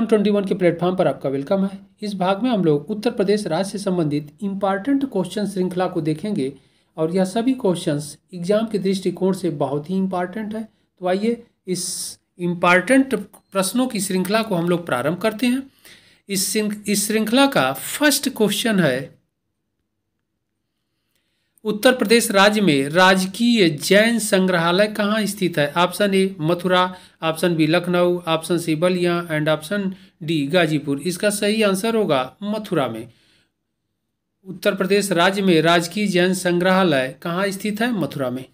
twenty 21 के platform पर आपका वेलकम है इस भाग में हम लोग उत्तर प्रदेश राज्य से संबंधित इम्पॉर्टेंट क्वेश्चन श्रृंखला को देखेंगे और यह सभी क्वेश्चंस एग्जाम के दृष्टिकोण से बहुत ही इम्पॉर्टेंट है तो आइए इस इम्पॉर्टेंट प्रश्नों की श्रृंखला को हम लोग प्रारंभ करते हैं इस इस श्रृंखला का फर्स्ट क्वेश्चन है उत्तर प्रदेश राज्य में राजकीय जैन संग्रहालय कहाँ स्थित है option A Mathura option B Lucknow option C Ballia and option D Ghazipur इसका सही आंसर होगा मथुरा में उत्तर प्रदेश राज्य में राजकीय जैन संग्रहालय कहाँ स्थित है मथुरा में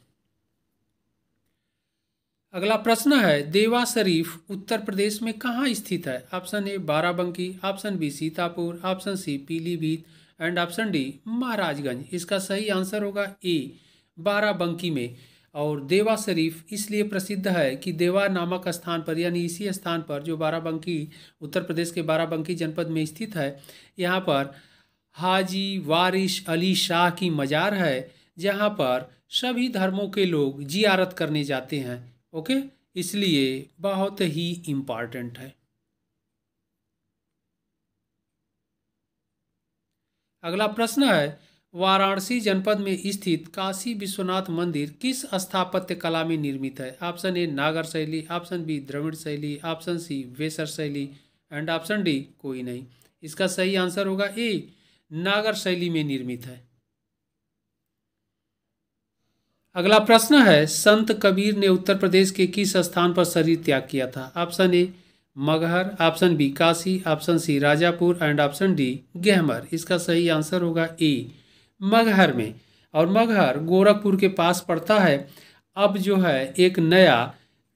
अगला प्रश्न है देवा शरीफ उत्तर प्रदेश में कहाँ स्थित है option A Barabanki option B Sitapur option C Pilibhit and option D Maharajganj इसका सही आंसर होगा ए बाराबंकी में और देवा शरीफ इसलिए प्रसिद्ध है कि देवा नामक स्थान पर यानी इसी स्थान पर जो बाराबंकी उत्तर प्रदेश के बाराबंकी जनपद में स्थित है यहाँ पर हाजी वारिश अली शाह की मज़ार है जहाँ पर सभी धर्मों के लोग जियारत करने जाते हैं ओके इसलिए बहुत ही इम्पॉर्टेंट है अगला प्रश्न है वाराणसी जनपद में स्थित काशी विश्वनाथ मंदिर किस स्थापत्य कला में निर्मित है ऑप्शन ए नागर शैली ऑप्शन बी द्रविड़ शैली ऑप्शन सी वेसर शैली एंड ऑप्शन डी कोई नहीं इसका सही आंसर होगा ए नागर शैली में निर्मित है अगला प्रश्न है संत कबीर ने उत्तर प्रदेश के किस स्थान पर शरीर त्याग किया था option A Maghar option B Kashi option C Rajapur and option D Gahmar इसका सही आंसर होगा ए मगहर में और मगहर गोरखपुर के पास पड़ता है अब जो है एक नया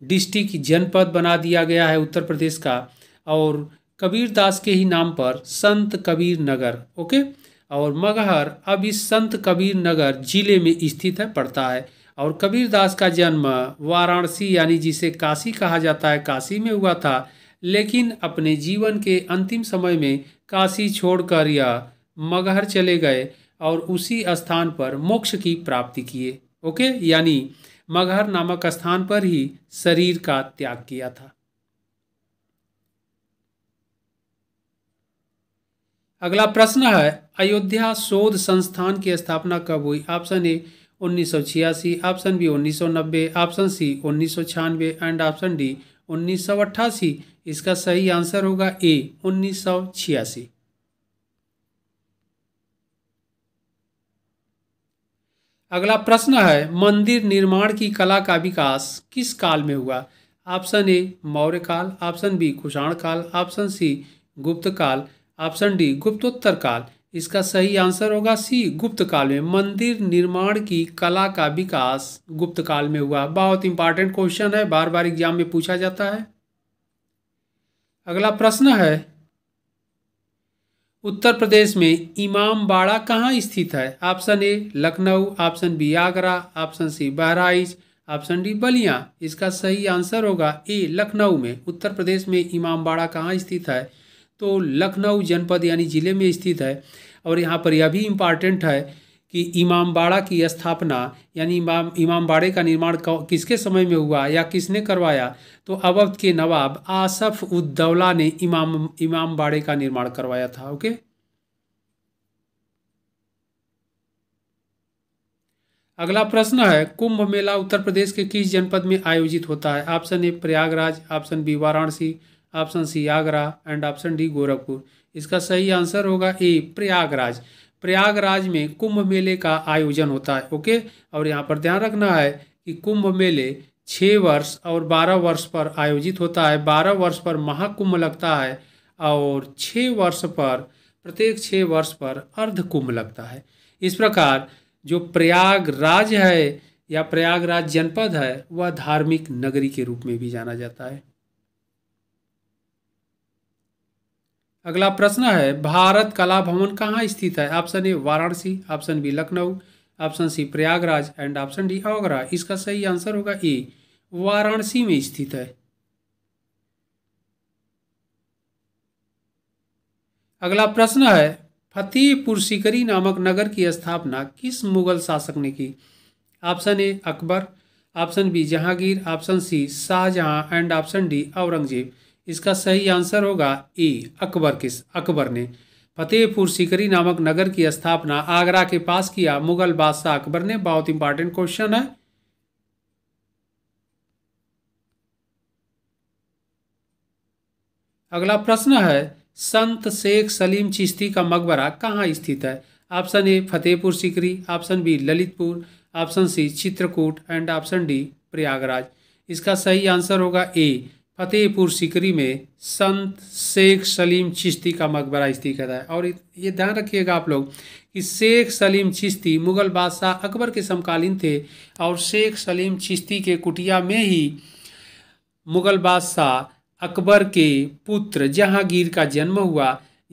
डिस्ट्रिक्ट जनपद बना दिया गया है उत्तर प्रदेश का और कबीरदास के ही नाम पर संत कबीर नगर ओके और मगहर अब इस संत कबीर नगर जिले में स्थित है पड़ता है और कबीरदास का जन्म वाराणसी यानी जिसे काशी कहा जाता है काशी में हुआ था लेकिन अपने जीवन के अंतिम समय में काशी छोड़कर या मगहर चले गए और उसी स्थान पर मोक्ष की प्राप्ति किए ओके यानी मगहर नामक स्थान पर ही शरीर का त्याग किया था अगला प्रश्न है अयोध्या शोध संस्थान की स्थापना कब हुई ऑप्शन ए उन्नीस ऑप्शन बी 1990 ऑप्शन सी उन्नीस एंड ऑप्शन डी उन्नीस इसका सही आंसर होगा ए उन्नीस सौ छियासी अगला प्रश्न है मंदिर निर्माण की कला का विकास किस काल में हुआ ऑप्शन ए मौर्य काल ऑप्शन बी कुषाण काल ऑप्शन सी गुप्त काल ऑप्शन डी गुप्तोत्तर काल इसका सही आंसर होगा सी गुप्त काल में मंदिर निर्माण की कला का विकास गुप्त काल में हुआ बहुत इंपॉर्टेंट क्वेश्चन है बार बार एग्जाम में पूछा जाता है अगला प्रश्न है उत्तर प्रदेश में इमाम बाड़ा कहाँ स्थित है option A Lucknow option B Agra option C Bahraich option D Ballia इसका सही आंसर होगा ए लखनऊ में उत्तर प्रदेश में इमाम बाड़ा कहाँ स्थित है तो लखनऊ जनपद यानी ज़िले में स्थित है और यहाँ पर यह भी इम्पॉर्टेंट है कि इमामबाड़ा की स्थापना यानी इमाम इमामबाड़े का निर्माण किसके समय में हुआ या किसने करवाया तो अवध के नवाब आसफ उद्दौला ने इमाम इमामबाड़े का निर्माण करवाया था ओके अगला प्रश्न है कुंभ मेला उत्तर प्रदेश के किस जनपद में आयोजित होता है option A Prayagraj option B Varanasi option C Agra and option D Gorakhpur इसका सही आंसर होगा ए प्रयागराज प्रयागराज में कुंभ मेले का आयोजन होता है ओके और यहाँ पर ध्यान रखना है कि कुंभ मेले छः वर्ष और बारह वर्ष पर आयोजित होता है बारह वर्ष पर महाकुंभ लगता है और छः वर्ष पर प्रत्येक छः वर्ष पर अर्ध कुंभ लगता है इस प्रकार जो प्रयागराज है या प्रयागराज जनपद है वह धार्मिक नगरी के रूप में भी जाना जाता है अगला प्रश्न है भारत कला भवन कहाँ स्थित है option A Varanasi option B Lucknow option C Prayagraj and option D Agra इसका सही आंसर होगा ए वाराणसी में स्थित है अगला प्रश्न है फतेहपुर सिकरी नामक नगर की स्थापना किस मुगल शासक ने की option A Akbar option B Jahangir option C Shahjahan and option D Aurangzeb इसका सही आंसर होगा ए अकबर किस अकबर ने फतेहपुर सिकरी नामक नगर की स्थापना आगरा के पास किया मुगल बादशाह अकबर ने बहुत इंपॉर्टेंट क्वेश्चन है अगला प्रश्न है संत शेख सलीम चिश्ती का मकबरा कहाँ स्थित है option A Fatehpur Sikri option B Lalitpur option C Chitrakoot and option D Prayagraj इसका सही आंसर होगा ए फतेहपुर सिकरी में संत शेख सलीम चिश्ती का मकबरा स्थित है और ये ध्यान रखिएगा आप लोग कि शेख सलीम चिश्ती मुग़ल बादशाह अकबर के समकालीन थे और शेख सलीम चिश्ती के कुटिया में ही मुग़ल बादशाह अकबर के पुत्र जहांगीर का जन्म हुआ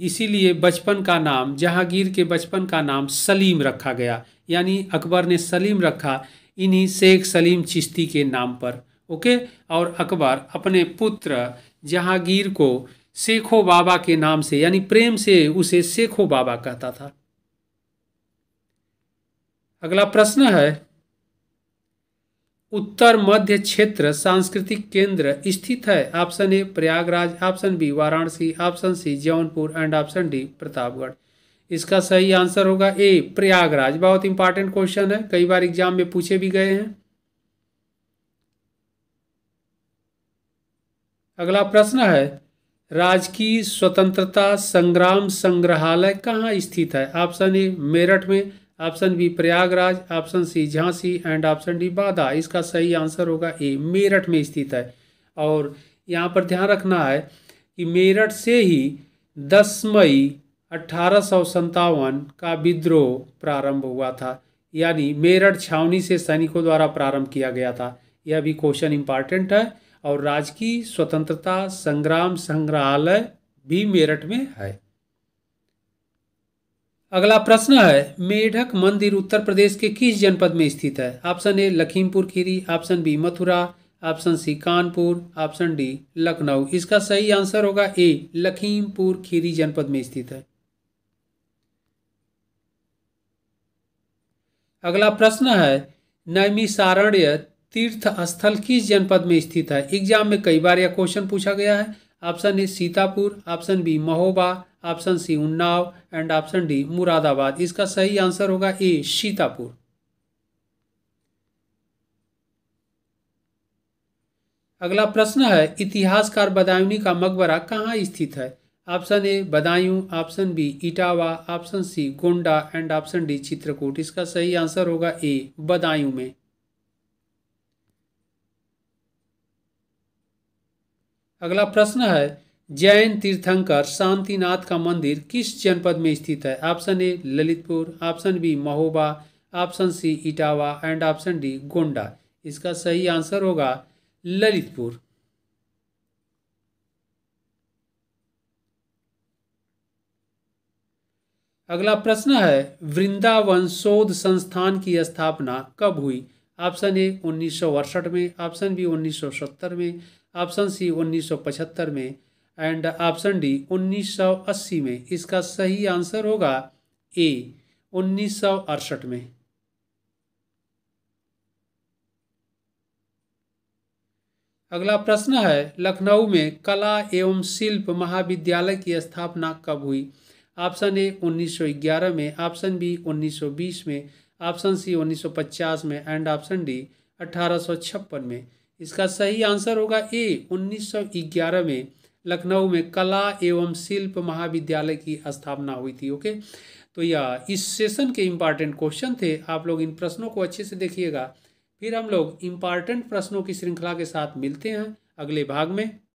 इसीलिए बचपन का नाम जहांगीर के बचपन का नाम सलीम रखा गया यानी अकबर ने सलीम रखा इन्हीं शेख सलीम चिश्ती के नाम पर ओके और अकबर अपने पुत्र जहांगीर को शेखो बाबा के नाम से यानी प्रेम से उसे शेखो बाबा कहता था अगला प्रश्न है उत्तर मध्य क्षेत्र सांस्कृतिक केंद्र स्थित है option A Prayagraj option B Varanasi option C Jaunpur and option D Pratapgarh इसका सही आंसर होगा ए प्रयागराज बहुत इंपॉर्टेंट क्वेश्चन है कई बार एग्जाम में पूछे भी गए हैं अगला प्रश्न है राजकीय स्वतंत्रता संग्राम संग्रहालय कहाँ स्थित है ऑप्शन ए मेरठ में option B Prayagraj option C Jhansi and option D बाधा इसका सही आंसर होगा ए मेरठ में स्थित है और यहाँ पर ध्यान रखना है कि मेरठ से ही 10 मई अठारह का विद्रोह प्रारंभ हुआ था यानी मेरठ छावनी से सैनिकों द्वारा प्रारंभ किया गया था यह भी क्वेश्चन इंपॉर्टेंट है और राजकीय स्वतंत्रता संग्राम संग्रहालय भी मेरठ में है अगला प्रश्न है मेढक मंदिर उत्तर प्रदेश के किस जनपद में स्थित है option A Lakhimpur Kheri option B Mathura option C Kanpur option D Lucknow इसका सही आंसर होगा ए लखीमपुर खीरी जनपद में स्थित है अगला प्रश्न है नैमिषारण्य तीर्थ स्थल किस जनपद में स्थित है एग्जाम में कई बार यह क्वेश्चन पूछा गया है option A Sitapur option B Mahoba option C Unnao and option D Moradabad इसका सही आंसर होगा ए सीतापुर अगला प्रश्न है इतिहासकार बदायूनी का मकबरा कहाँ स्थित है option A Budaun option B Etawah option C Gonda and option D Chitrakoot इसका सही आंसर होगा ए बदायूं में अगला प्रश्न है जैन तीर्थंकर शांतिनाथ का मंदिर किस जनपद में स्थित है option A Lalitpur option B Mahoba option C Etawah and option D Gonda इसका सही आंसर होगा ललितपुर अगला प्रश्न है वृंदावन शोध संस्थान की स्थापना कब हुई ऑप्शन ए उन्नीस में ऑप्शन बी 1970 में ऑप्शन सी 1975 में एंड ऑप्शन डी 1980 में इसका सही आंसर होगा ए उन्नीस में अगला प्रश्न है लखनऊ में कला एवं शिल्प महाविद्यालय की स्थापना कब हुई ऑप्शन ए 1911 में ऑप्शन बी 1920 में ऑप्शन सी 1950 में एंड ऑप्शन डी 1856 में इसका सही आंसर होगा ए 1911 में लखनऊ में कला एवं शिल्प महाविद्यालय की स्थापना हुई थी ओके तो यह इस सेशन के इम्पॉर्टेंट क्वेश्चन थे आप लोग इन प्रश्नों को अच्छे से देखिएगा फिर हम लोग इम्पॉर्टेंट प्रश्नों की श्रृंखला के साथ मिलते हैं अगले भाग में